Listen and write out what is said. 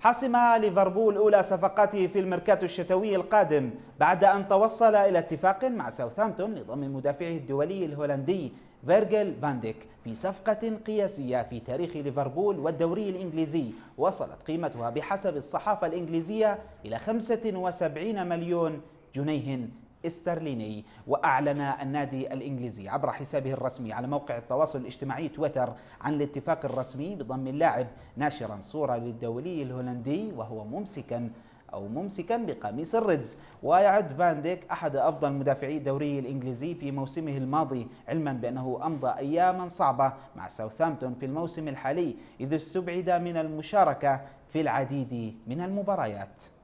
حسم ليفربول أولى صفقاته في الميركاتو الشتوي القادم بعد أن توصل إلى اتفاق مع ساوثامبتون لضم مدافعه الدولي الهولندي فيرجل فانديك في صفقة قياسية في تاريخ ليفربول والدوري الإنجليزي وصلت قيمتها بحسب الصحافة الإنجليزية إلى 75 مليون جنيه استرليني وأعلن النادي الإنجليزي عبر حسابه الرسمي على موقع التواصل الاجتماعي تويتر عن الاتفاق الرسمي بضم اللاعب ناشرا صورة للدولي الهولندي وهو ممسكا أو ممسكا بقميص الريدز ويعد فان ديك أحد أفضل مدافعي الدوري الإنجليزي في موسمه الماضي علما بأنه أمضى أياما صعبة مع ساوثامبتون في الموسم الحالي إذ استبعد من المشاركة في العديد من المباريات